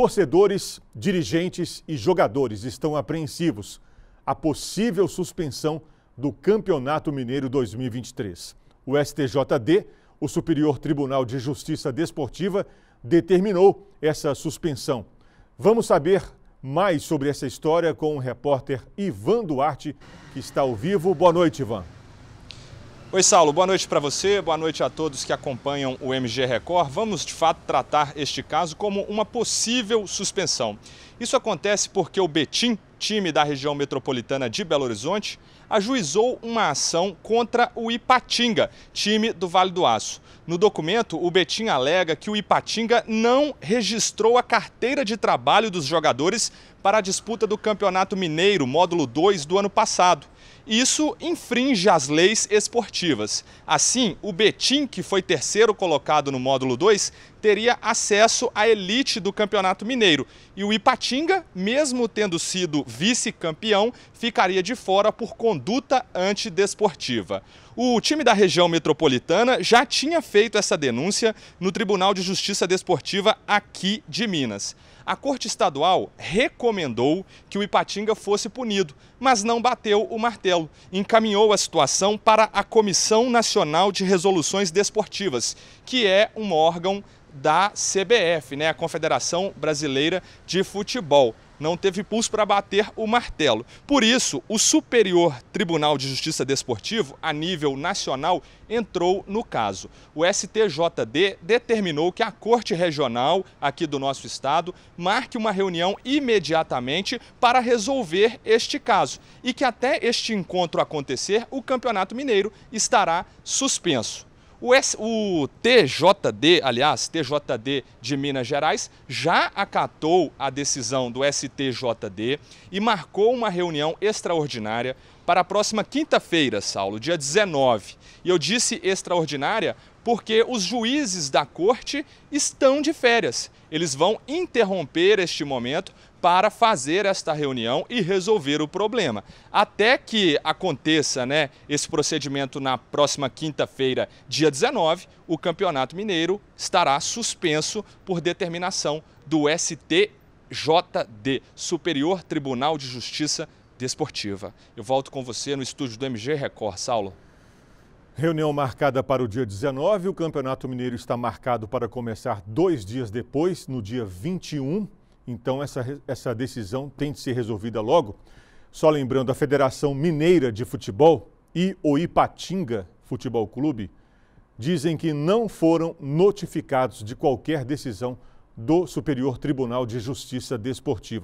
Torcedores, dirigentes e jogadores estão apreensivos à possível suspensão do Campeonato Mineiro 2023. O STJD, o Superior Tribunal de Justiça Desportiva, determinou essa suspensão. Vamos saber mais sobre essa história com o repórter Ivan Duarte, que está ao vivo. Boa noite, Ivan. Oi, Saulo, boa noite para você, boa noite a todos que acompanham o MG Record. Vamos de fato tratar este caso como uma possível suspensão. Isso acontece porque o Betim, time da região metropolitana de Belo Horizonte, ajuizou uma ação contra o Ipatinga, time do Vale do Aço. No documento, o Betim alega que o Ipatinga não registrou a carteira de trabalho dos jogadores para a disputa do Campeonato Mineiro, módulo 2 do ano passado. Isso infringe as leis esportivas. Assim, o Betim, que foi terceiro colocado no módulo 2, teria acesso à elite do Campeonato Mineiro. E o Ipatinga, mesmo tendo sido vice-campeão ficaria de fora por conduta antidesportiva. O time da região metropolitana já tinha feito essa denúncia no Tribunal de Justiça Desportiva aqui de Minas. A Corte Estadual recomendou que o Ipatinga fosse punido, mas não bateu o martelo. Encaminhou a situação para a Comissão Nacional de Resoluções Desportivas, que é um órgão da CBF, né, a Confederação Brasileira de Futebol não teve pulso para bater o martelo. Por isso, o Superior Tribunal de Justiça Desportivo, a nível nacional, entrou no caso. O STJD determinou que a Corte Regional aqui do nosso estado marque uma reunião imediatamente para resolver este caso e que até este encontro acontecer, o Campeonato Mineiro estará suspenso. O, S, o, TJD, aliás, TJD de Minas Gerais, já acatou a decisão do STJD e marcou uma reunião extraordinária para a próxima quinta-feira, Saulo, dia 19. E eu disse extraordinária porque os juízes da corte estão de férias. Eles vão interromper este momento para fazer esta reunião e resolver o problema. Até que aconteça né, esse procedimento na próxima quinta-feira, dia 19, o Campeonato Mineiro estará suspenso por determinação do STJD, Superior Tribunal de Justiça Desportiva. Eu volto com você no estúdio do MG Record, Saulo. Reunião marcada para o dia 19. O Campeonato Mineiro está marcado para começar dois dias depois, no dia 21. Então, essa, essa decisão tem de ser resolvida logo. Só lembrando, a Federação Mineira de Futebol e o Ipatinga Futebol Clube dizem que não foram notificados de qualquer decisão do Superior Tribunal de Justiça Desportiva.